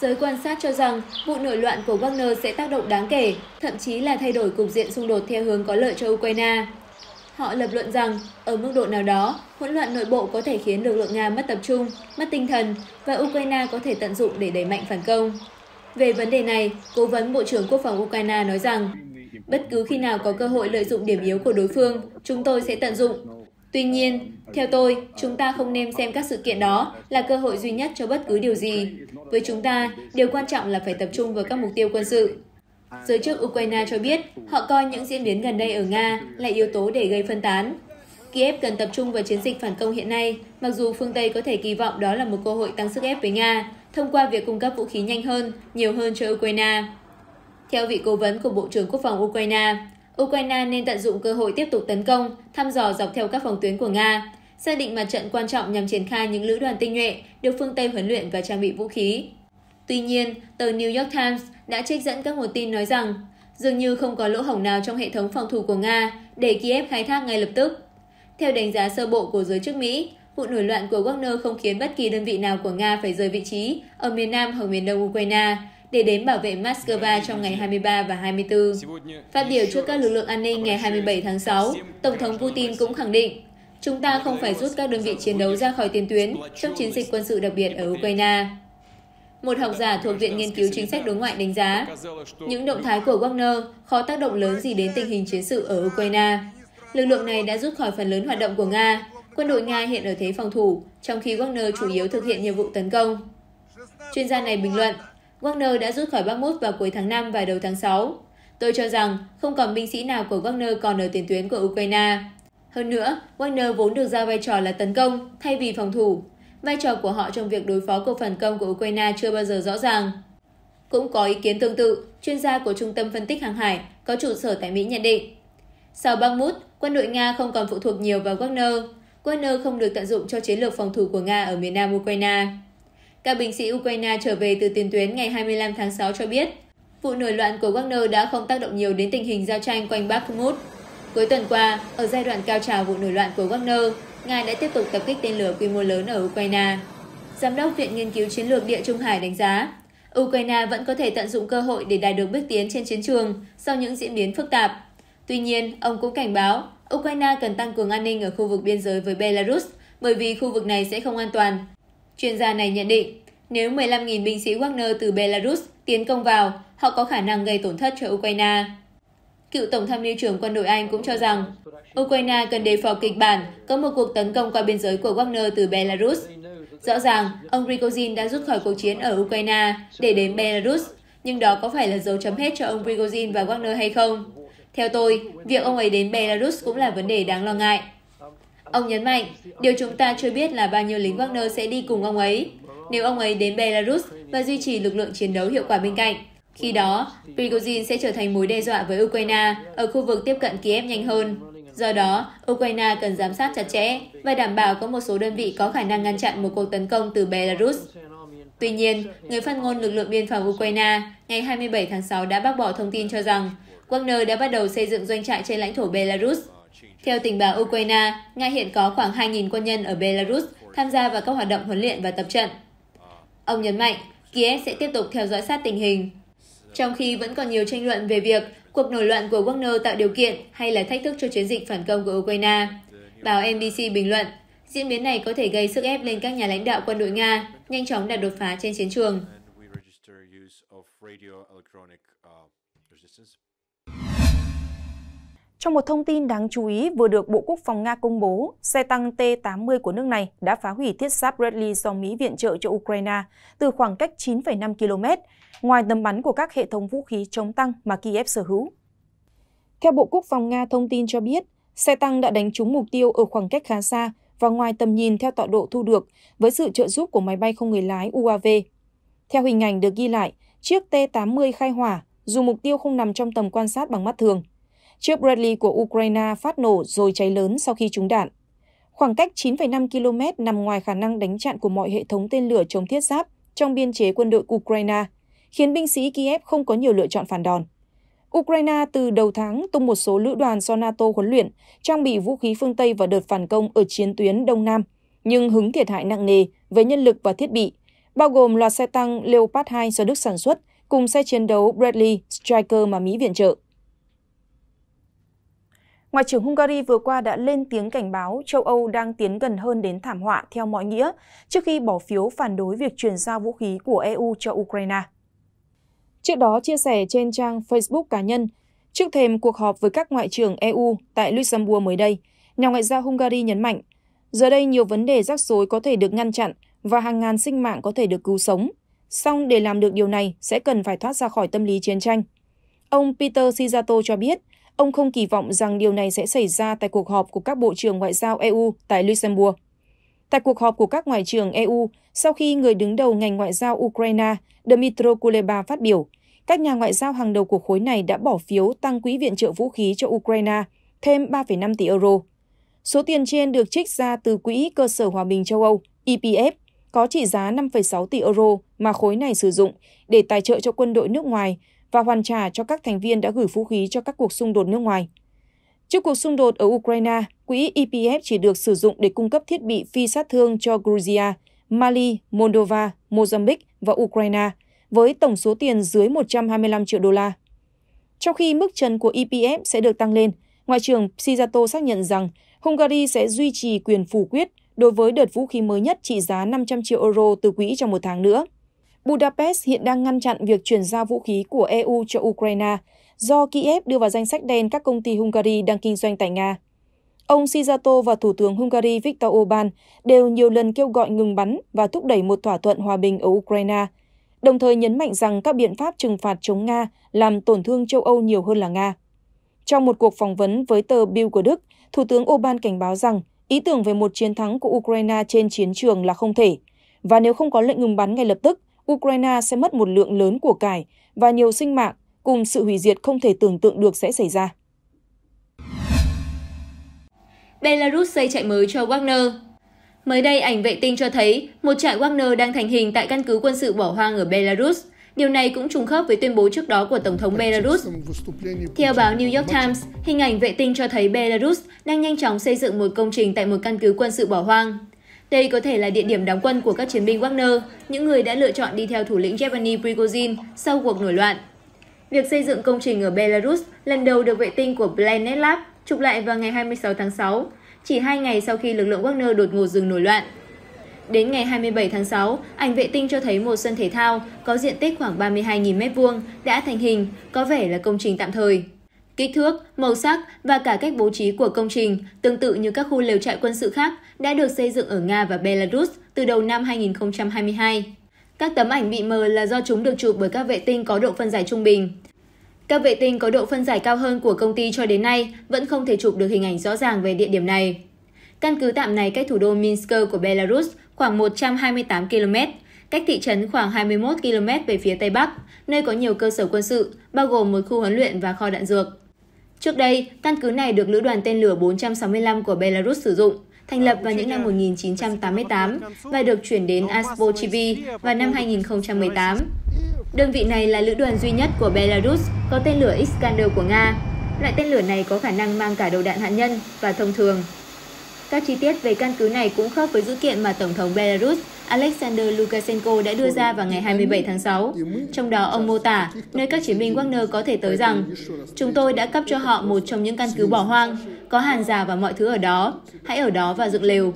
Giới quan sát cho rằng vụ nội loạn của Wagner sẽ tác động đáng kể, thậm chí là thay đổi cục diện xung đột theo hướng có lợi cho Ukraine. Họ lập luận rằng, ở mức độ nào đó, hỗn loạn nội bộ có thể khiến lực lượng Nga mất tập trung, mất tinh thần và Ukraine có thể tận dụng để đẩy mạnh phản công. Về vấn đề này, Cố vấn Bộ trưởng Quốc phòng Ukraine nói rằng, bất cứ khi nào có cơ hội lợi dụng điểm yếu của đối phương, chúng tôi sẽ tận dụng, Tuy nhiên, theo tôi, chúng ta không nên xem các sự kiện đó là cơ hội duy nhất cho bất cứ điều gì. Với chúng ta, điều quan trọng là phải tập trung vào các mục tiêu quân sự. Giới chức Ukraine cho biết họ coi những diễn biến gần đây ở Nga là yếu tố để gây phân tán. Kiev cần tập trung vào chiến dịch phản công hiện nay, mặc dù phương Tây có thể kỳ vọng đó là một cơ hội tăng sức ép với Nga thông qua việc cung cấp vũ khí nhanh hơn, nhiều hơn cho Ukraine. Theo vị cố vấn của Bộ trưởng Quốc phòng Ukraine, ukraine nên tận dụng cơ hội tiếp tục tấn công thăm dò dọc theo các phòng tuyến của nga xác định mặt trận quan trọng nhằm triển khai những lữ đoàn tinh nhuệ được phương Tây huấn luyện và trang bị vũ khí. Tuy nhiên, tờ New York Times đã trích dẫn các nguồn tin nói rằng dường như không có lỗ hổng nào trong hệ thống phòng thủ của Nga để Kiev khai thác ngay lập tức. Theo đánh giá sơ bộ của giới chức Mỹ, vụ nổi loạn của Wagner không khiến bất kỳ đơn vị nào của Nga phải rời vị trí ở miền Nam hoặc miền Đông Ukraine, để đến bảo vệ Moscow trong ngày 23 và 24. Phát biểu trước các lực lượng an ninh ngày 27 tháng 6, Tổng thống Putin cũng khẳng định chúng ta không phải rút các đơn vị chiến đấu ra khỏi tiền tuyến trong chiến dịch quân sự đặc biệt ở Ukraine. Một học giả thuộc Viện Nghiên cứu Chính sách Đối ngoại đánh giá, những động thái của Wagner khó tác động lớn gì đến tình hình chiến sự ở Ukraine. Lực lượng này đã rút khỏi phần lớn hoạt động của Nga, quân đội Nga hiện ở thế phòng thủ, trong khi Wagner chủ yếu thực hiện nhiệm vụ tấn công. Chuyên gia này bình luận, Wagner đã rút khỏi Bakhmut vào cuối tháng 5 và đầu tháng 6. Tôi cho rằng không còn binh sĩ nào của Wagner còn ở tiền tuyến của Ukraine. Hơn nữa, Wagner vốn được giao vai trò là tấn công thay vì phòng thủ. Vai trò của họ trong việc đối phó cuộc phản công của Ukraine chưa bao giờ rõ ràng. Cũng có ý kiến tương tự, chuyên gia của Trung tâm Phân tích Hàng hải có trụ sở tại Mỹ nhận định. Sau Bakhmut, quân đội Nga không còn phụ thuộc nhiều vào Wagner. Wagner không được tận dụng cho chiến lược phòng thủ của Nga ở miền nam Ukraine. Các binh sĩ Ukraine trở về từ tiền tuyến ngày 25 tháng 6 cho biết, vụ nổi loạn của Wagner đã không tác động nhiều đến tình hình giao tranh quanh Bakhmut. Cuối tuần qua, ở giai đoạn cao trào vụ nổi loạn của Wagner, Nga đã tiếp tục tập kích tên lửa quy mô lớn ở Ukraine. Giám đốc Viện Nghiên cứu Chiến lược Địa Trung Hải đánh giá, Ukraine vẫn có thể tận dụng cơ hội để đạt được bước tiến trên chiến trường sau những diễn biến phức tạp. Tuy nhiên, ông cũng cảnh báo Ukraine cần tăng cường an ninh ở khu vực biên giới với Belarus bởi vì khu vực này sẽ không an toàn Chuyên gia này nhận định, nếu 15.000 binh sĩ Wagner từ Belarus tiến công vào, họ có khả năng gây tổn thất cho Ukraine. Cựu Tổng tham mưu trưởng quân đội Anh cũng cho rằng, Ukraine cần đề phòng kịch bản có một cuộc tấn công qua biên giới của Wagner từ Belarus. Rõ ràng, ông Prigozhin đã rút khỏi cuộc chiến ở Ukraine để đến Belarus, nhưng đó có phải là dấu chấm hết cho ông Prigozhin và Wagner hay không? Theo tôi, việc ông ấy đến Belarus cũng là vấn đề đáng lo ngại. Ông nhấn mạnh, điều chúng ta chưa biết là bao nhiêu lính Wagner sẽ đi cùng ông ấy, nếu ông ấy đến Belarus và duy trì lực lượng chiến đấu hiệu quả bên cạnh. Khi đó, Prigozhin sẽ trở thành mối đe dọa với Ukraine ở khu vực tiếp cận Kiev nhanh hơn. Do đó, Ukraine cần giám sát chặt chẽ và đảm bảo có một số đơn vị có khả năng ngăn chặn một cuộc tấn công từ Belarus. Tuy nhiên, người phát ngôn lực lượng biên phòng Ukraine ngày 27 tháng 6 đã bác bỏ thông tin cho rằng Wagner đã bắt đầu xây dựng doanh trại trên lãnh thổ Belarus. Theo tình báo Ukraine, Nga hiện có khoảng 2.000 quân nhân ở Belarus tham gia vào các hoạt động huấn luyện và tập trận. Ông nhấn mạnh, Kiev sẽ tiếp tục theo dõi sát tình hình. Trong khi vẫn còn nhiều tranh luận về việc cuộc nổi loạn của Wagner tạo điều kiện hay là thách thức cho chiến dịch phản công của Ukraine, báo NBC bình luận, diễn biến này có thể gây sức ép lên các nhà lãnh đạo quân đội Nga nhanh chóng đạt đột phá trên chiến trường. Trong một thông tin đáng chú ý vừa được Bộ Quốc phòng Nga công bố, xe tăng T-80 của nước này đã phá hủy thiết giáp Bradley do Mỹ viện trợ cho Ukraine từ khoảng cách 9,5 km, ngoài tầm bắn của các hệ thống vũ khí chống tăng mà Kiev sở hữu. Theo Bộ Quốc phòng Nga thông tin cho biết, xe tăng đã đánh trúng mục tiêu ở khoảng cách khá xa và ngoài tầm nhìn theo tọa độ thu được với sự trợ giúp của máy bay không người lái UAV. Theo hình ảnh được ghi lại, chiếc T-80 khai hỏa dù mục tiêu không nằm trong tầm quan sát bằng mắt thường. Chiếc Bradley của Ukraine phát nổ rồi cháy lớn sau khi trúng đạn. Khoảng cách 9,5 km nằm ngoài khả năng đánh chặn của mọi hệ thống tên lửa chống thiết giáp trong biên chế quân đội Ukraine, khiến binh sĩ Kiev không có nhiều lựa chọn phản đòn. Ukraine từ đầu tháng tung một số lữ đoàn do NATO huấn luyện, trang bị vũ khí phương Tây vào đợt phản công ở chiến tuyến Đông Nam, nhưng hứng thiệt hại nặng nề với nhân lực và thiết bị, bao gồm loạt xe tăng Leopard 2 do Đức sản xuất cùng xe chiến đấu Bradley Striker mà Mỹ viện trợ. Ngoại trưởng Hungary vừa qua đã lên tiếng cảnh báo châu Âu đang tiến gần hơn đến thảm họa theo mọi nghĩa trước khi bỏ phiếu phản đối việc chuyển giao vũ khí của EU cho Ukraine. Trước đó chia sẻ trên trang Facebook cá nhân, trước thềm cuộc họp với các ngoại trưởng EU tại Luxembourg mới đây, nhà ngoại giao Hungary nhấn mạnh, giờ đây nhiều vấn đề rắc rối có thể được ngăn chặn và hàng ngàn sinh mạng có thể được cứu sống. Song để làm được điều này sẽ cần phải thoát ra khỏi tâm lý chiến tranh. Ông Peter Sijato cho biết, Ông không kỳ vọng rằng điều này sẽ xảy ra tại cuộc họp của các bộ trưởng ngoại giao EU tại Luxembourg. Tại cuộc họp của các ngoại trưởng EU, sau khi người đứng đầu ngành ngoại giao Ukraine Dmitry Kuleba phát biểu, các nhà ngoại giao hàng đầu của khối này đã bỏ phiếu tăng quỹ viện trợ vũ khí cho Ukraine thêm 3,5 tỷ euro. Số tiền trên được trích ra từ Quỹ Cơ sở Hòa bình châu Âu, EPF, có trị giá 5,6 tỷ euro mà khối này sử dụng để tài trợ cho quân đội nước ngoài và hoàn trả cho các thành viên đã gửi vũ khí cho các cuộc xung đột nước ngoài. Trước cuộc xung đột ở Ukraine, quỹ EPF chỉ được sử dụng để cung cấp thiết bị phi sát thương cho Georgia, Mali, Moldova, Mozambique và Ukraine với tổng số tiền dưới 125 triệu đô la. Trong khi mức trần của EPF sẽ được tăng lên, Ngoại trưởng Sijato xác nhận rằng Hungary sẽ duy trì quyền phủ quyết đối với đợt vũ khí mới nhất trị giá 500 triệu euro từ quỹ trong một tháng nữa. Budapest hiện đang ngăn chặn việc chuyển giao vũ khí của EU cho Ukraine do Kiev đưa vào danh sách đen các công ty Hungary đang kinh doanh tại Nga. Ông Sijato và Thủ tướng Hungary Viktor Orbán đều nhiều lần kêu gọi ngừng bắn và thúc đẩy một thỏa thuận hòa bình ở Ukraine, đồng thời nhấn mạnh rằng các biện pháp trừng phạt chống Nga làm tổn thương châu Âu nhiều hơn là Nga. Trong một cuộc phỏng vấn với tờ Bill của Đức, Thủ tướng Orbán cảnh báo rằng ý tưởng về một chiến thắng của Ukraine trên chiến trường là không thể, và nếu không có lệnh ngừng bắn ngay lập tức, Ukraine sẽ mất một lượng lớn của cải và nhiều sinh mạng cùng sự hủy diệt không thể tưởng tượng được sẽ xảy ra. Belarus xây trại mới cho Wagner Mới đây, ảnh vệ tinh cho thấy một trại Wagner đang thành hình tại căn cứ quân sự bỏ hoang ở Belarus. Điều này cũng trùng khớp với tuyên bố trước đó của Tổng thống Belarus. Theo báo New York Times, hình ảnh vệ tinh cho thấy Belarus đang nhanh chóng xây dựng một công trình tại một căn cứ quân sự bỏ hoang. Đây có thể là địa điểm đóng quân của các chiến binh Wagner, những người đã lựa chọn đi theo thủ lĩnh Yevgeny Prigozhin sau cuộc nổi loạn. Việc xây dựng công trình ở Belarus lần đầu được vệ tinh của Planet Lab chụp lại vào ngày 26 tháng 6, chỉ hai ngày sau khi lực lượng Wagner đột ngột dừng nổi loạn. Đến ngày 27 tháng 6, ảnh vệ tinh cho thấy một sân thể thao có diện tích khoảng 32.000m2 đã thành hình, có vẻ là công trình tạm thời kích thước, màu sắc và cả cách bố trí của công trình, tương tự như các khu lều trại quân sự khác đã được xây dựng ở Nga và Belarus từ đầu năm 2022. Các tấm ảnh bị mờ là do chúng được chụp bởi các vệ tinh có độ phân giải trung bình. Các vệ tinh có độ phân giải cao hơn của công ty cho đến nay vẫn không thể chụp được hình ảnh rõ ràng về địa điểm này. Căn cứ tạm này cách thủ đô Minsk của Belarus khoảng 128 km, cách thị trấn khoảng 21 km về phía Tây Bắc, nơi có nhiều cơ sở quân sự, bao gồm một khu huấn luyện và kho đạn dược. Trước đây, căn cứ này được Lữ đoàn tên lửa 465 của Belarus sử dụng, thành lập vào những năm 1988 và được chuyển đến Aspochivi vào năm 2018. Đơn vị này là lữ đoàn duy nhất của Belarus có tên lửa Iskander của Nga. Loại tên lửa này có khả năng mang cả đầu đạn hạt nhân và thông thường. Các chi tiết về căn cứ này cũng khớp với dữ kiện mà Tổng thống Belarus Alexander Lukashenko đã đưa ra vào ngày 27 tháng 6. Trong đó, ông mô tả nơi các chiến binh Wagner có thể tới rằng Chúng tôi đã cấp cho họ một trong những căn cứ bỏ hoang, có hàng già và mọi thứ ở đó. Hãy ở đó và dựng lều.